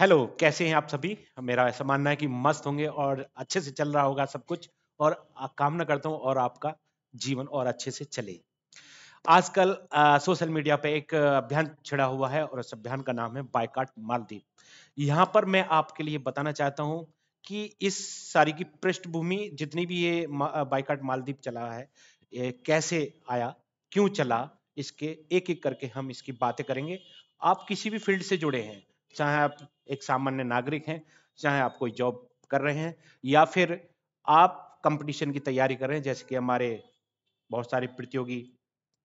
hello कैसे हैं आप सभी मेरा ऐसा मानना है कि मस्त होंगे और अच्छे से चल रहा होगा सब कुछ और कामना करता हूं और आपका जीवन और अच्छे से चले आजकल सोशल मीडिया पे एक अभियान छिड़ा हुआ है और उस अभियान का नाम है बायकाट मालदीप यहाँ पर मैं आपके लिए बताना चाहता हूँ कि इस सारी की पृष्ठभूमि जितनी भी ये बायकाट मालदीप चला है ये कैसे आया क्यों चला इसके एक एक करके हम इसकी बातें करेंगे आप किसी भी फील्ड से जुड़े हैं चाहे आप एक सामान्य नागरिक हैं चाहे आप कोई जॉब कर रहे हैं या फिर आप कंपटीशन की तैयारी कर रहे हैं जैसे कि हमारे बहुत सारे प्रतियोगी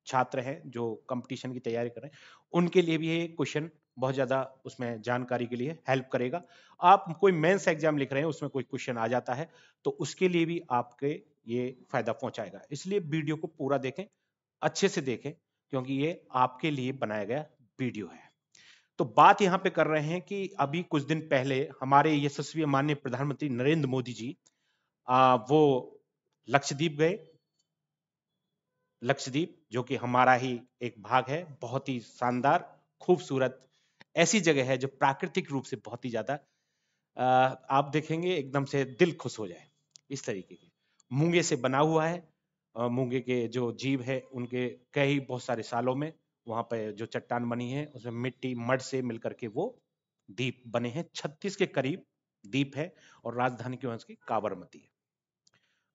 छात्र हैं जो कंपटीशन की तैयारी कर रहे हैं उनके लिए भी ये क्वेश्चन बहुत ज़्यादा उसमें जानकारी के लिए हेल्प करेगा आप कोई मेंस एग्जाम लिख रहे हैं उसमें कोई क्वेश्चन आ जाता है तो उसके लिए भी आपके ये फायदा पहुंचाएगा इसलिए वीडियो को पूरा देखें अच्छे से देखें क्योंकि ये आपके लिए बनाया गया वीडियो है तो बात यहाँ पे कर रहे हैं कि अभी कुछ दिन पहले हमारे यशस्वी माननीय प्रधानमंत्री नरेंद्र मोदी जी आ, वो लक्षद्वीप गए लक्षद्वीप जो कि हमारा ही एक भाग है बहुत ही शानदार खूबसूरत ऐसी जगह है जो प्राकृतिक रूप से बहुत ही ज्यादा आप देखेंगे एकदम से दिल खुश हो जाए इस तरीके के मूंगे से बना हुआ है मूंगे के जो जीव है उनके कई बहुत सारे सालों में वहां पर जो चट्टान बनी है उसमें मिट्टी मड से मिलकर के वो द्वीप बने हैं छत्तीस के करीब द्वीप है और राजधानी की वंश की है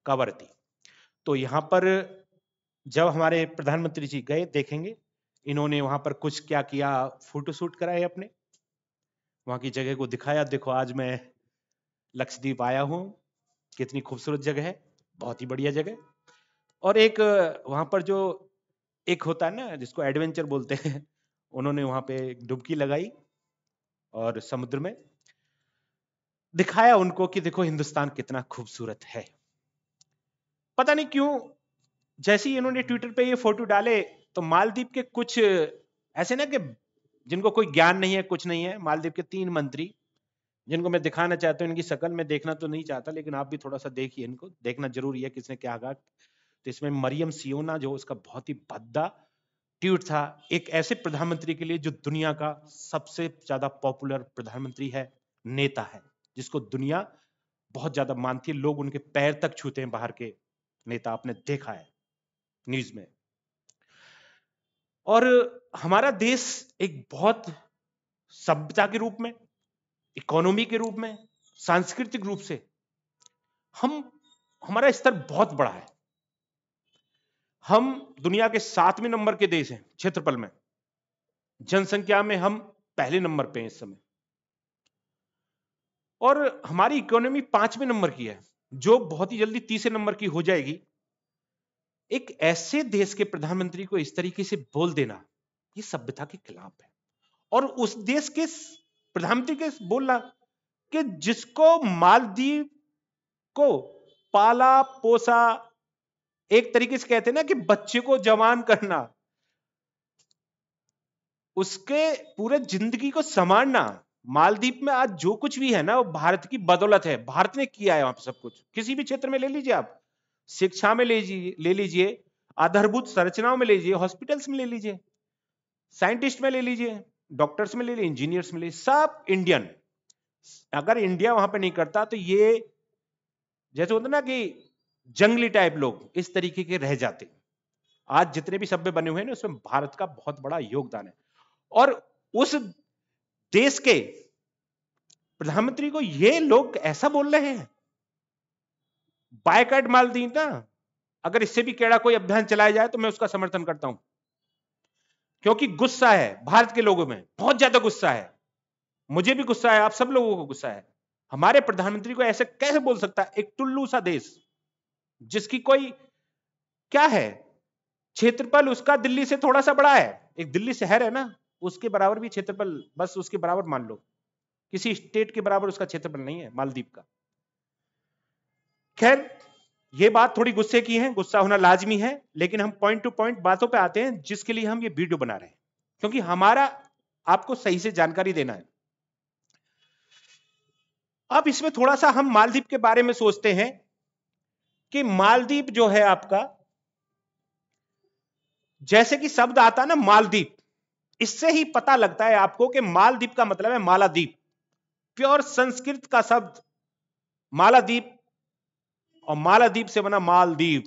कावरती तो यहाँ पर जब हमारे प्रधानमंत्री जी गए देखेंगे इन्होंने वहां पर कुछ क्या किया फोटो शूट कराए अपने वहां की जगह को दिखाया देखो आज मैं लक्षद्वीप आया हूं कितनी खूबसूरत जगह है बहुत ही बढ़िया जगह और एक वहां पर जो एक होता है ना जिसको एडवेंचर बोलते हैं उन्होंने वहां पे डुबकी लगाई और समुद्र में दिखाया उनको कि देखो हिंदुस्तान कितना खूबसूरत है पता नहीं क्यों जैसे ही इन्होंने ट्विटर पे ये फोटो डाले तो मालदीप के कुछ ऐसे ना कि जिनको कोई ज्ञान नहीं है कुछ नहीं है मालदीप के तीन मंत्री जिनको मैं दिखाना चाहता हूँ इनकी शकल में देखना तो नहीं चाहता लेकिन आप भी थोड़ा सा देखिए इनको देखना जरूरी है किसने क्या कहा तो इसमें मरियम सियोना जो उसका बहुत ही भद्दा ट्वीट था एक ऐसे प्रधानमंत्री के लिए जो दुनिया का सबसे ज्यादा पॉपुलर प्रधानमंत्री है नेता है जिसको दुनिया बहुत ज्यादा मानती है लोग उनके पैर तक छूते हैं बाहर के नेता आपने देखा है न्यूज में और हमारा देश एक बहुत सभ्यता के रूप में इकोनॉमी के रूप में सांस्कृतिक रूप से हम हमारा स्तर बहुत बड़ा है हम दुनिया के सातवें नंबर के देश हैं क्षेत्रफल में जनसंख्या में हम पहले नंबर पे हैं इस समय और हमारी इकोनॉमी पांचवें नंबर की है जो बहुत ही जल्दी तीसरे नंबर की हो जाएगी एक ऐसे देश के प्रधानमंत्री को इस तरीके से बोल देना ये सभ्यता के खिलाफ है और उस देश के प्रधानमंत्री के बोलना कि जिसको मालदीव को पाला पोसा एक तरीके से कहते हैं ना कि बच्चे को जवान करना उसके पूरे जिंदगी को संवारना मालदीप में आज जो कुछ भी है ना वो भारत की बदौलत है भारत ने किया है वहां पर सब कुछ किसी भी क्षेत्र में ले लीजिए आप शिक्षा में ले ले लीजिए आधारभूत संरचनाओं में ले लीजिए हॉस्पिटल्स में ले लीजिए साइंटिस्ट में ले लीजिए डॉक्टर्स में ले लीजिए इंजीनियर्स में ले सब इंडियन अगर इंडिया वहां पे नहीं करता तो ये जैसे होता ना कि जंगली टाइप लोग इस तरीके के रह जाते आज जितने भी सभ्य बने हुए हैं उसमें भारत का बहुत बड़ा योगदान है और उस देश के प्रधानमंत्री को ये लोग ऐसा बोल रहे हैं बायकट माल दी ना अगर इससे भी केड़ा कोई अभियान चलाया जाए तो मैं उसका समर्थन करता हूं क्योंकि गुस्सा है भारत के लोगों में बहुत ज्यादा गुस्सा है मुझे भी गुस्सा है आप सब लोगों को गुस्सा है हमारे प्रधानमंत्री को ऐसे कैसे बोल सकता है एक टुल्लू सा देश जिसकी कोई क्या है क्षेत्रफल उसका दिल्ली से थोड़ा सा बड़ा है एक दिल्ली शहर है ना उसके बराबर भी क्षेत्रफल बस उसके बराबर मान लो किसी स्टेट के बराबर उसका क्षेत्रफल नहीं है मालदीप का खैर ये बात थोड़ी गुस्से की है गुस्सा होना लाजमी है लेकिन हम पॉइंट टू पॉइंट बातों पे आते हैं जिसके लिए हम ये वीडियो बना रहे हैं क्योंकि हमारा आपको सही से जानकारी देना है अब इसमें थोड़ा सा हम मालदीप के बारे में सोचते हैं कि मालदीप जो है आपका जैसे कि शब्द आता है ना मालदीप इससे ही पता लगता है आपको कि मालदीप का मतलब है मालादीप प्योर संस्कृत का शब्द मालादीप और मालादीप से बना मालदीप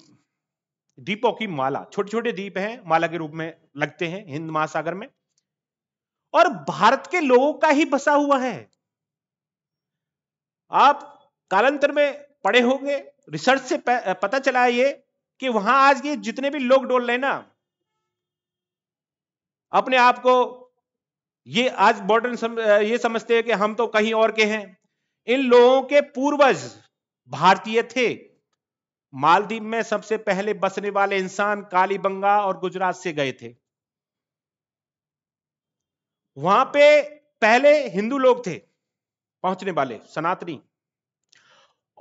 दीपों की माला छोटे छोटे दीप हैं माला के रूप में लगते हैं हिंद महासागर में और भारत के लोगों का ही बसा हुआ है आप कालांतर में पढ़े होंगे रिसर्च से पता चला है ये कि वहां आज ये जितने भी लोग डोल रहे ना अपने आप को ये आज बॉर्डर सम, ये समझते हैं कि हम तो कहीं और के हैं इन लोगों के पूर्वज भारतीय थे मालदीव में सबसे पहले बसने वाले इंसान कालीबंगा और गुजरात से गए थे वहां पे पहले हिंदू लोग थे पहुंचने वाले सनातनी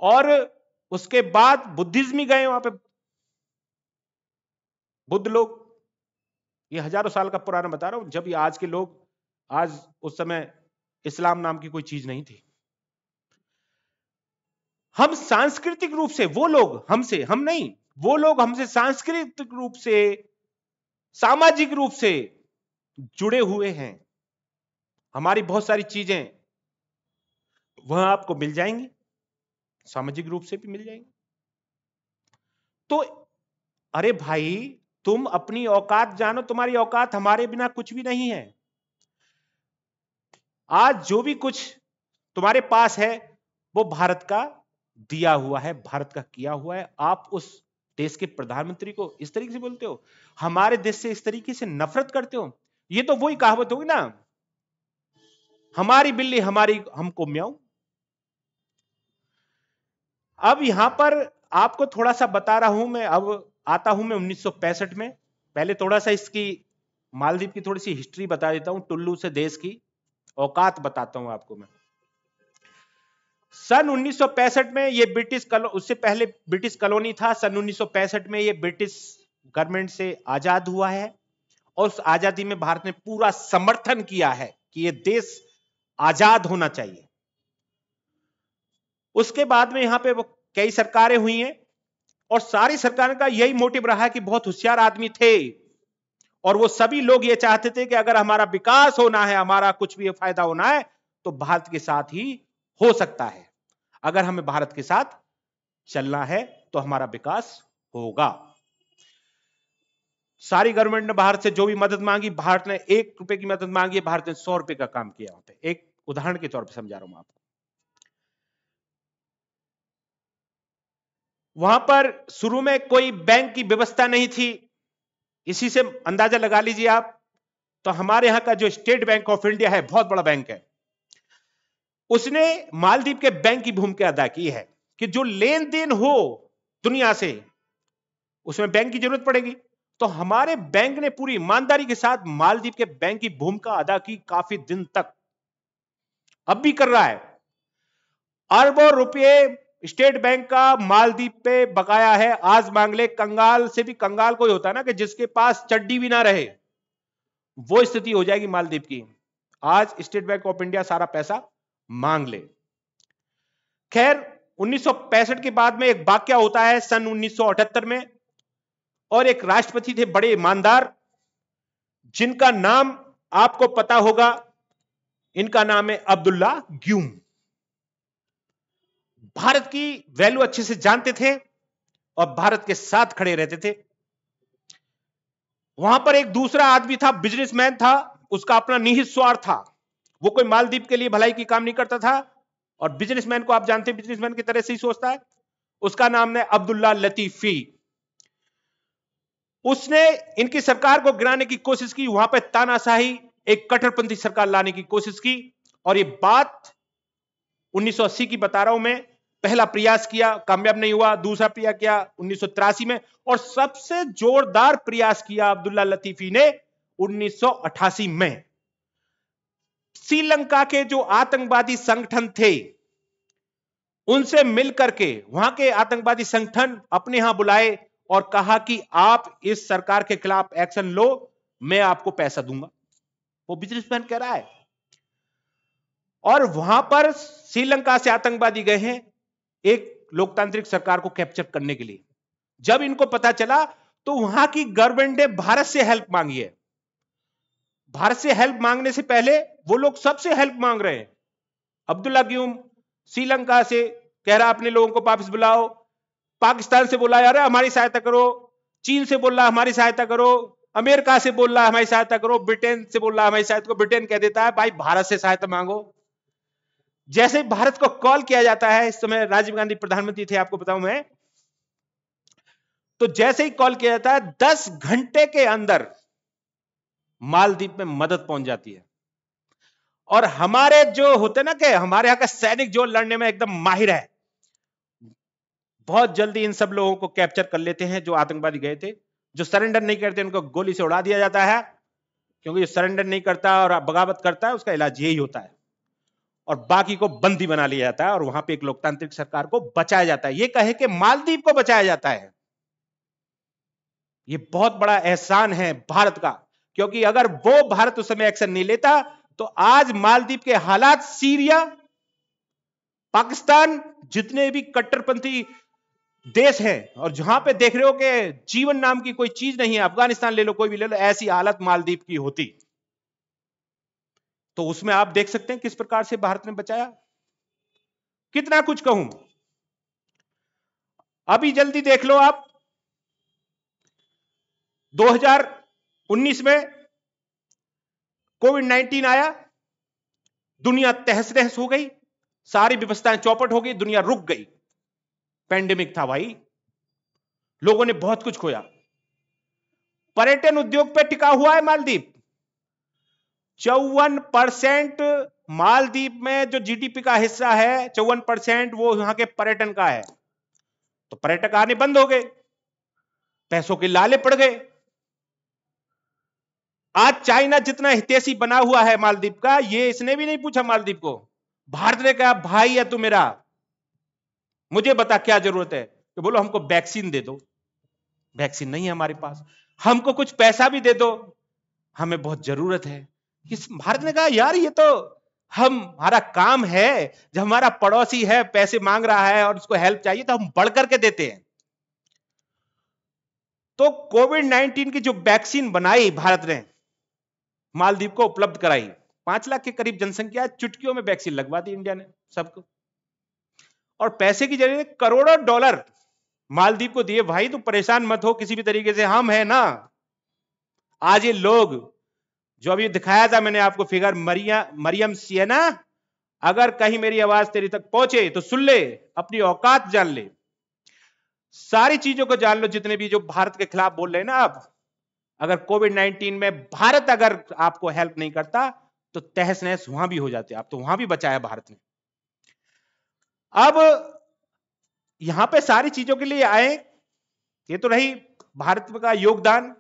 और उसके बाद बुद्धिज्म ही गए वहां पे बुद्ध लोग ये हजारों साल का पुराना बता रहा हूं जब ये आज के लोग आज उस समय इस्लाम नाम की कोई चीज नहीं थी हम सांस्कृतिक रूप से वो लोग हमसे हम नहीं वो लोग हमसे सांस्कृतिक रूप से सामाजिक रूप से जुड़े हुए हैं हमारी बहुत सारी चीजें वह आपको मिल जाएंगी सामाजिक रूप से भी मिल जाएंगे तो अरे भाई तुम अपनी औकात जानो तुम्हारी औकात हमारे बिना कुछ भी नहीं है आज जो भी कुछ तुम्हारे पास है वो भारत का दिया हुआ है भारत का किया हुआ है आप उस देश के प्रधानमंत्री को इस तरीके से बोलते हो हमारे देश से इस तरीके से नफरत करते हो ये तो वही कहावत होगी ना हमारी बिल्ली हमारी हमको म्याऊ अब यहां पर आपको थोड़ा सा बता रहा हूं मैं अब आता हूं मैं 1965 में पहले थोड़ा सा इसकी मालदीप की थोड़ी सी हिस्ट्री बता देता हूं टुल्लू से देश की औकात बताता हूं आपको मैं सन 1965 में ये ब्रिटिश कलो उससे पहले ब्रिटिश कॉलोनी था सन 1965 में ये ब्रिटिश गवर्नमेंट से आजाद हुआ है और उस आजादी में भारत ने पूरा समर्थन किया है कि ये देश आजाद होना चाहिए उसके बाद में यहाँ पे कई सरकारें हुई हैं और सारी सरकार का यही मोटिव रहा है कि बहुत होशियार आदमी थे और वो सभी लोग ये चाहते थे कि अगर हमारा विकास होना है हमारा कुछ भी फायदा होना है तो भारत के साथ ही हो सकता है अगर हमें भारत के साथ चलना है तो हमारा विकास होगा सारी गवर्नमेंट ने भारत से जो भी मदद मांगी भारत ने एक रुपए की मदद मांगी भारत ने सौ रुपए का काम किया होता है एक उदाहरण के तौर पर समझा रहा हूं आपको वहां पर शुरू में कोई बैंक की व्यवस्था नहीं थी इसी से अंदाजा लगा लीजिए आप तो हमारे यहां का जो स्टेट बैंक ऑफ इंडिया है बहुत बड़ा बैंक है उसने मालदीव के बैंक की भूमिका अदा की है कि जो लेन देन हो दुनिया से उसमें बैंक की जरूरत पड़ेगी तो हमारे बैंक ने पूरी ईमानदारी के साथ मालदीव के बैंक की भूमिका अदा की काफी दिन तक अब भी कर रहा है अरबों रुपए स्टेट बैंक का मालदीप पे बकाया है आज मांग ले कंगाल से भी कंगाल कोई होता है ना कि जिसके पास चड्डी भी ना रहे वो स्थिति हो जाएगी मालदीप की आज स्टेट बैंक ऑफ इंडिया सारा पैसा मांग ले खैर उन्नीस के बाद में एक वाक्य होता है सन 1978 में और एक राष्ट्रपति थे बड़े ईमानदार जिनका नाम आपको पता होगा इनका नाम है अब्दुल्ला ग्यूम भारत की वैल्यू अच्छे से जानते थे और भारत के साथ खड़े रहते थे वहां पर एक दूसरा आदमी था बिजनेसमैन था उसका अपना निहित स्वार था वो कोई मालदीप के लिए भलाई की काम नहीं करता था और बिजनेसमैन को आप जानते हैं बिजनेसमैन की तरह से ही सोचता है उसका नाम है अब्दुल्ला लतीफी उसने इनकी सरकार को गिराने की कोशिश की वहां पर तानाशाही एक कट्टरपंथी सरकार लाने की कोशिश की और ये बात 1980 की बता रहा हूं मैं पहला प्रयास किया कामयाब नहीं हुआ दूसरा प्रयास किया उन्नीस में और सबसे जोरदार प्रयास किया अब्दुल्ला लतीफी ने उन्नीस में श्रीलंका के जो आतंकवादी संगठन थे उनसे मिलकर के वहां के आतंकवादी संगठन अपने यहां बुलाए और कहा कि आप इस सरकार के खिलाफ एक्शन लो मैं आपको पैसा दूंगा वो बिजनेसमैन कह रहा है और वहां पर श्रीलंका से आतंकवादी गए हैं एक लोकतांत्रिक सरकार को कैप्चर करने के लिए जब इनको पता चला तो वहां की गवर्नमेंट ने भारत से हेल्प मांगी है भारत से हेल्प मांगने से पहले वो लोग सबसे हेल्प मांग रहे हैं अब्दुल्ला ग्यूम श्रीलंका से कह रहा अपने लोगों को वापस बुलाओ पाकिस्तान से बोला यार हमारी सहायता करो चीन से बोल रहा हमारी सहायता करो अमेरिका से बोल रहा हमारी सहायता करो ब्रिटेन से बोल रहा हमारी सहायता करो ब्रिटेन कह देता है भाई भारत से सहायता मांगो जैसे भारत को कॉल किया जाता है इस समय राजीव गांधी प्रधानमंत्री थे आपको बताऊं मैं तो जैसे ही कॉल किया जाता है दस घंटे के अंदर मालदीप में मदद पहुंच जाती है और हमारे जो होते ना कि हमारे यहां का सैनिक जो लड़ने में एकदम माहिर है बहुत जल्दी इन सब लोगों को कैप्चर कर लेते हैं जो आतंकवादी गए थे जो सरेंडर नहीं करते उनको गोली से उड़ा दिया जाता है क्योंकि जो सरेंडर नहीं करता और बगावत करता है उसका इलाज यही होता है और बाकी को बंदी बना लिया जाता है और वहां पे एक लोकतांत्रिक सरकार को बचाया जाता है ये कहे कि मालदीव को बचाया जाता है ये बहुत बड़ा एहसान है भारत का क्योंकि अगर वो भारत उस समय एक्शन नहीं लेता तो आज मालदीव के हालात सीरिया पाकिस्तान जितने भी कट्टरपंथी देश हैं और जहां पे देख रहे हो कि जीवन नाम की कोई चीज नहीं है अफगानिस्तान ले लो कोई भी ले लो ऐसी हालत मालदीव की होती तो उसमें आप देख सकते हैं किस प्रकार से भारत ने बचाया कितना कुछ कहूं अभी जल्दी देख लो आप 2019 में कोविड 19 आया दुनिया तहस नहस हो गई सारी व्यवस्थाएं चौपट हो गई दुनिया रुक गई पैंडेमिक था भाई लोगों ने बहुत कुछ खोया पर्यटन उद्योग पर टिका हुआ है मालदीप चौवन परसेंट मालदीप में जो जीडीपी का हिस्सा है चौवन परसेंट वो यहां के पर्यटन का है तो पर्यटक आने बंद हो गए पैसों के लाले पड़ गए आज चाइना जितना हितेशी बना हुआ है मालदीप का ये इसने भी नहीं पूछा मालदीप को भारत ने कहा भाई है तू मेरा मुझे बता क्या जरूरत है तो बोलो हमको वैक्सीन दे दो वैक्सीन नहीं है हमारे पास हमको कुछ पैसा भी दे दो हमें बहुत जरूरत है इस भारत ने कहा यार ये तो हम हमारा काम है जब हमारा पड़ोसी है पैसे मांग रहा है और उसको हेल्प चाहिए तो हम बढ़ करके देते हैं तो कोविड नाइनटीन की जो वैक्सीन बनाई भारत ने मालदीव को उपलब्ध कराई पांच लाख के करीब जनसंख्या चुटकियों में वैक्सीन लगवा दी इंडिया ने सबको और पैसे की जरिए करोड़ों डॉलर मालदीव को दिए भाई तुम परेशान मत हो किसी भी तरीके से हम है ना आज ये लोग जो अभी दिखाया था मैंने आपको फिगर मरिया मरियम सियना अगर कहीं मेरी आवाज तेरी तक पहुंचे तो सुन ले अपनी औकात जान ले सारी चीजों को जान लो जितने भी जो भारत के खिलाफ बोल रहे हैं ना आप अगर कोविड नाइनटीन में भारत अगर आपको हेल्प नहीं करता तो तहस नहस वहां भी हो जाते आप तो वहां भी बचाया भारत ने अब यहां पे सारी चीजों के लिए आए ये तो रही भारत का योगदान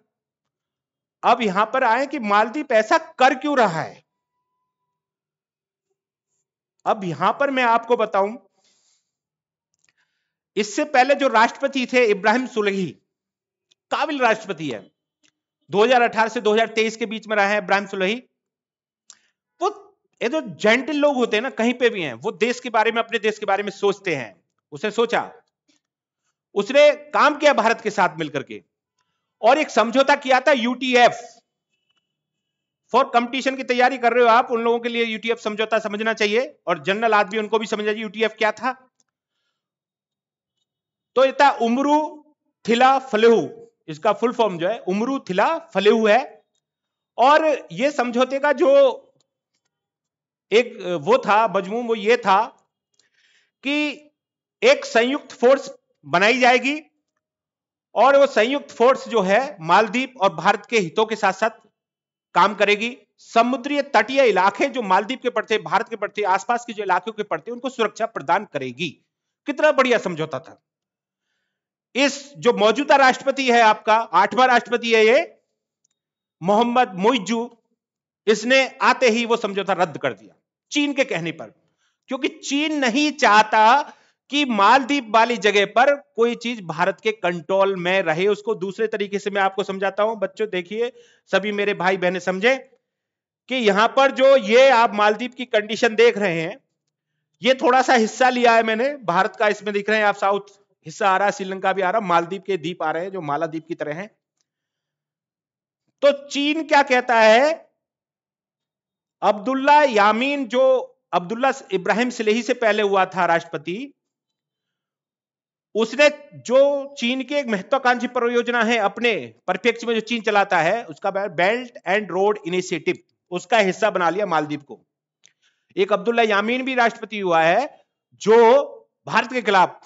अब यहां पर आए कि मालदीप ऐसा कर क्यों रहा है अब यहां पर मैं आपको बताऊं इससे पहले जो राष्ट्रपति थे इब्राहिम सुलही काबिल राष्ट्रपति है 2018 से 2023 के बीच में रहा है इब्राहिम सुलही वो ये जो जेंटल लोग होते हैं ना कहीं पे भी हैं वो देश के बारे में अपने देश के बारे में सोचते हैं उसने सोचा उसने काम किया भारत के साथ मिलकर के और एक समझौता किया था यूटीएफ फॉर कंपटीशन की तैयारी कर रहे हो आप उन लोगों के लिए यूटीएफ समझौता समझना चाहिए और जनरल आदमी उनको भी समझना यूटीएफ क्या था तो ये था उमरू थिला फलेहू इसका फुल फॉर्म जो है उमरू थिला फलेहू है और ये समझौते का जो एक वो था मजमूम वो ये था कि एक संयुक्त फोर्स बनाई जाएगी और वो संयुक्त फोर्स जो है मालदीप और भारत के हितों के साथ साथ काम करेगी समुद्रीय तटीय इलाके जो मालदीप के पड़ते भारत के पड़ते आसपास के जो इलाकों के पड़ते उनको सुरक्षा प्रदान करेगी कितना बढ़िया समझौता था इस जो मौजूदा राष्ट्रपति है आपका आठवां राष्ट्रपति है ये मोहम्मद मोइजू इसने आते ही वो समझौता रद्द कर दिया चीन के कहने पर क्योंकि चीन नहीं चाहता कि मालदीप वाली जगह पर कोई चीज भारत के कंट्रोल में रहे उसको दूसरे तरीके से मैं आपको समझाता हूं बच्चों देखिए सभी मेरे भाई बहने समझे कि यहां पर जो ये आप मालदीप की कंडीशन देख रहे हैं ये थोड़ा सा हिस्सा लिया है मैंने भारत का इसमें दिख रहे हैं आप साउथ हिस्सा आ रहा है श्रीलंका भी आ रहा है मालदीप के द्वीप आ रहे हैं जो मालादीप की तरह हैं तो चीन क्या कहता है अब्दुल्ला यामीन जो अब्दुल्ला इब्राहिम सिलेही से पहले हुआ था राष्ट्रपति उसने जो चीन की एक महत्वाकांक्षी परियोजना है अपने परिप्रेक्ष्य में जो चीन चलाता है उसका बेल्ट एंड रोड इनिशिएटिव उसका हिस्सा बना लिया मालदीव को एक अब्दुल्ला यामीन भी राष्ट्रपति हुआ है जो भारत के खिलाफ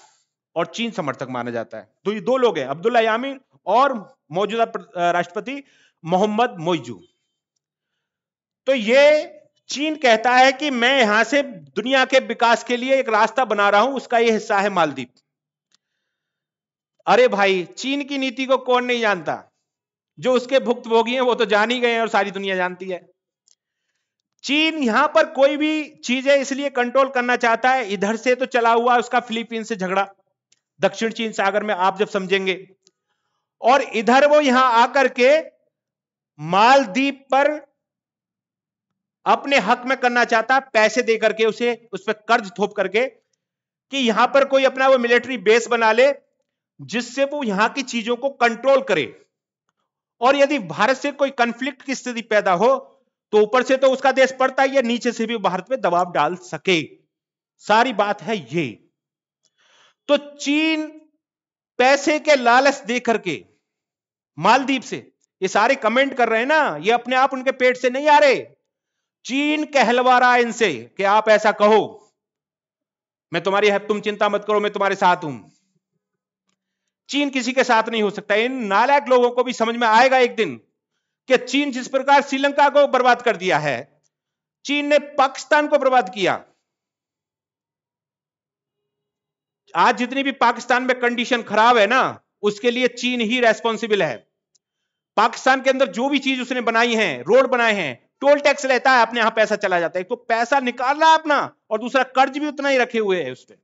और चीन समर्थक माना जाता है तो ये दो लोग हैं अब्दुल्ला यामीन और मौजूदा राष्ट्रपति मोहम्मद मोइजू तो ये चीन कहता है कि मैं यहां से दुनिया के विकास के लिए एक रास्ता बना रहा हूं उसका ये हिस्सा है मालदीव अरे भाई चीन की नीति को कौन नहीं जानता जो उसके भुक्तभोगी हैं वो तो जान ही गए हैं और सारी दुनिया जानती है चीन यहां पर कोई भी चीजें इसलिए कंट्रोल करना चाहता है इधर से तो चला हुआ उसका फिलीपींस से झगड़ा दक्षिण चीन सागर में आप जब समझेंगे और इधर वो यहां आकर के मालदीप पर अपने हक में करना चाहता पैसे दे करके उसे उस पर कर्ज थोप करके कि यहां पर कोई अपना वो मिलिट्री बेस बना ले जिससे वो यहां की चीजों को कंट्रोल करे और यदि भारत से कोई कंफ्लिक्ट की स्थिति पैदा हो तो ऊपर से तो उसका देश पड़ता है या नीचे से भी भारत में दबाव डाल सके सारी बात है ये तो चीन पैसे के लालच दे करके मालदीप से ये सारे कमेंट कर रहे हैं ना ये अपने आप उनके पेट से नहीं आ रहे चीन कहलवा रहा है इनसे कि आप ऐसा कहो मैं तुम्हारी तुम चिंता मत करो मैं तुम्हारे साथ हूं चीन किसी के साथ नहीं हो सकता इन नालायक लोगों को भी समझ में आएगा एक दिन कि चीन जिस प्रकार श्रीलंका को बर्बाद कर दिया है चीन ने पाकिस्तान को बर्बाद किया आज जितनी भी पाकिस्तान में कंडीशन खराब है ना उसके लिए चीन ही रेस्पॉन्सिबल है पाकिस्तान के अंदर जो भी चीज उसने बनाई है रोड बनाए हैं टोल टैक्स लेता है अपने यहां पैसा चला जाता है तो पैसा निकाल रहा है अपना और दूसरा कर्ज भी उतना ही रखे हुए है उस पर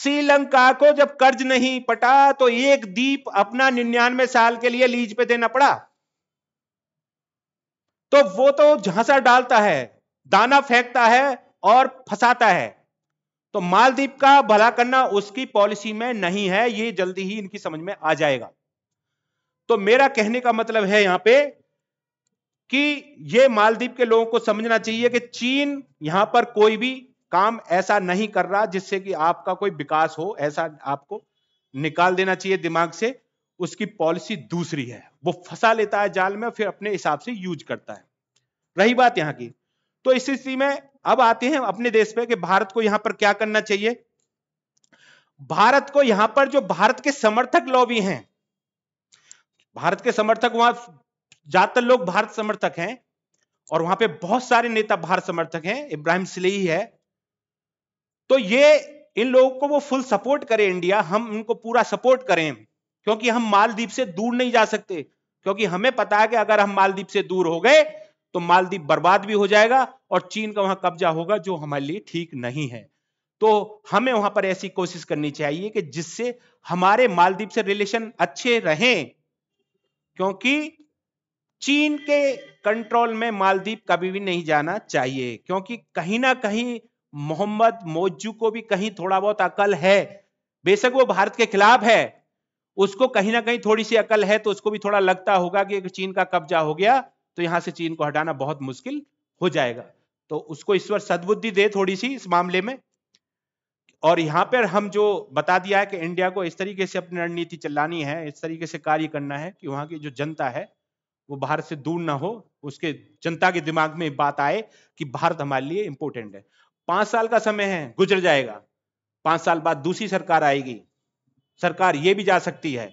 श्रीलंका को जब कर्ज नहीं पटा तो एक दीप अपना निन्यानवे साल के लिए लीज पे देना पड़ा तो वो तो झांसा डालता है दाना फेंकता है और फंसाता है तो मालदीप का भला करना उसकी पॉलिसी में नहीं है ये जल्दी ही इनकी समझ में आ जाएगा तो मेरा कहने का मतलब है यहां पे कि ये मालदीप के लोगों को समझना चाहिए कि चीन यहां पर कोई भी काम ऐसा नहीं कर रहा जिससे कि आपका कोई विकास हो ऐसा आपको निकाल देना चाहिए दिमाग से उसकी पॉलिसी दूसरी है वो फंसा लेता है जाल में फिर अपने हिसाब से यूज करता है रही बात यहाँ की तो इस स्थिति में अब आते हैं अपने देश पे कि भारत को यहां पर क्या करना चाहिए भारत को यहां पर जो भारत के समर्थक लॉबी हैं भारत के समर्थक वहां ज्यादातर लोग भारत समर्थक हैं और वहां पे बहुत सारे नेता भारत समर्थक हैं इब्राहिम सिलेही है तो ये इन लोगों को वो फुल सपोर्ट करे इंडिया हम उनको पूरा सपोर्ट करें क्योंकि हम मालदीप से दूर नहीं जा सकते क्योंकि हमें पता है कि अगर हम मालदीप से दूर हो गए तो मालदीप बर्बाद भी हो जाएगा और चीन का वहां कब्जा होगा जो हमारे लिए ठीक नहीं है तो हमें वहां पर ऐसी कोशिश करनी चाहिए कि जिससे हमारे मालदीप से रिलेशन अच्छे रहें क्योंकि चीन के कंट्रोल में मालदीप कभी भी नहीं जाना चाहिए क्योंकि कहीं ना कहीं मोहम्मद मोजू को भी कहीं थोड़ा बहुत अकल है बेशक वो भारत के खिलाफ है उसको कहीं ना कहीं थोड़ी सी अकल है तो उसको भी थोड़ा लगता होगा कि चीन का कब्जा हो गया तो यहां से चीन को हटाना बहुत मुश्किल हो जाएगा तो उसको ईश्वर सद्बुद्धि दे थोड़ी सी इस मामले में और यहां पर हम जो बता दिया है कि इंडिया को इस तरीके से अपनी रणनीति चलानी है इस तरीके से कार्य करना है कि वहां की जो जनता है वो भारत से दूर ना हो उसके जनता के दिमाग में बात आए कि भारत हमारे लिए इम्पोर्टेंट है पांच साल का समय है गुजर जाएगा पांच साल बाद दूसरी सरकार आएगी सरकार ये भी जा सकती है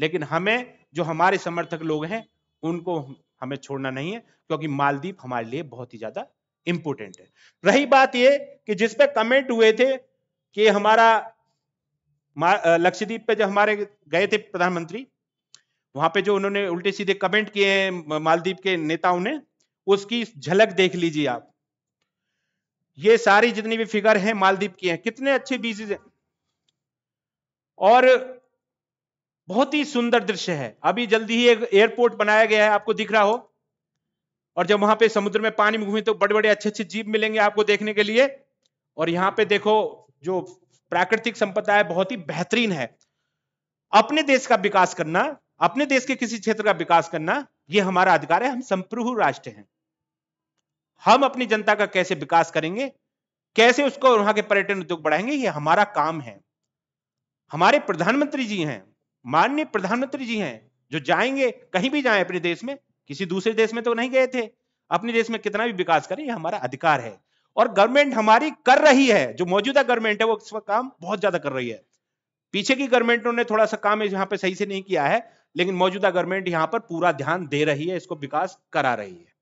लेकिन हमें जो हमारे समर्थक लोग हैं उनको हमें छोड़ना नहीं है क्योंकि मालदीप हमारे लिए बहुत ही ज्यादा इंपोर्टेंट है रही बात ये कि जिस पे कमेंट हुए थे कि हमारा लक्षद्वीप पे जब हमारे गए थे प्रधानमंत्री वहां पे जो उन्होंने उल्टे सीधे कमेंट किए हैं मालदीप के नेताओं ने उसकी झलक देख लीजिए आप ये सारी जितनी भी फिगर है मालदीप की है कितने अच्छे बीजेज हैं और बहुत ही सुंदर दृश्य है अभी जल्दी ही एक एयरपोर्ट बनाया गया है आपको दिख रहा हो और जब वहां पे समुद्र में पानी में घूमे तो बड़े बड़े अच्छे अच्छे जीव मिलेंगे आपको देखने के लिए और यहाँ पे देखो जो प्राकृतिक संपदा है बहुत ही बेहतरीन है अपने देश का विकास करना अपने देश के किसी क्षेत्र का विकास करना ये हमारा अधिकार है हम संप्रभु राष्ट्र हैं हम अपनी जनता का कैसे विकास करेंगे कैसे उसको वहां के पर्यटन उद्योग बढ़ाएंगे ये हमारा काम है हमारे प्रधानमंत्री जी हैं माननीय प्रधानमंत्री जी हैं जो जाएंगे कहीं भी जाए अपने देश में किसी दूसरे देश में तो नहीं गए थे अपने देश में कितना भी विकास करें ये हमारा अधिकार है और गवर्नमेंट हमारी कर रही है जो मौजूदा गवर्नमेंट है वो इस वक्त काम बहुत ज्यादा कर रही है पीछे की गवर्नमेंटों ने थोड़ा सा काम यहाँ पे सही से नहीं किया है लेकिन मौजूदा गवर्नमेंट यहाँ पर पूरा ध्यान दे रही है इसको विकास करा रही है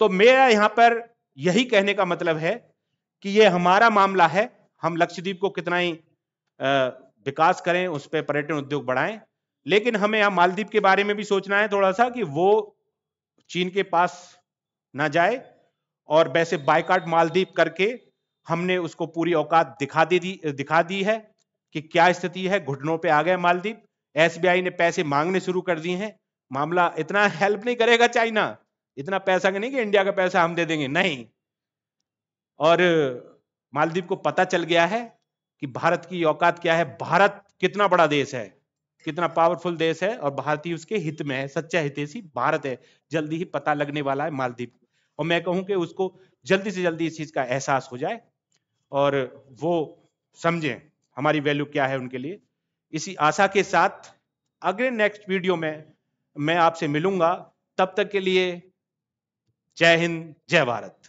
तो मेरा यहां पर यही कहने का मतलब है कि ये हमारा मामला है हम लक्षद्वीप को कितना ही विकास करें उस पर पर्यटन उद्योग बढ़ाएं लेकिन हमें यहां मालदीप के बारे में भी सोचना है थोड़ा सा कि वो चीन के पास ना जाए और वैसे बाइकाट मालदीप करके हमने उसको पूरी औकात दिखा दी दिखा दी है कि क्या स्थिति है घुटनों पे आ गए मालदीप एसबीआई ने पैसे मांगने शुरू कर दिए हैं मामला इतना हेल्प नहीं करेगा चाइना इतना पैसा नहीं कि इंडिया का पैसा हम दे देंगे नहीं और मालदीव को पता चल गया है कि भारत की औकात क्या है भारत कितना बड़ा देश है कितना पावरफुल देश है और भारतीय उसके हित में है सच्चा हितेशी भारत है जल्दी ही पता लगने वाला है मालदीव और मैं कहूं कि उसको जल्दी से जल्दी इस चीज का एहसास हो जाए और वो समझें हमारी वैल्यू क्या है उनके लिए इसी आशा के साथ अगले नेक्स्ट वीडियो में मैं आपसे मिलूंगा तब तक के लिए जय हिंद जय भारत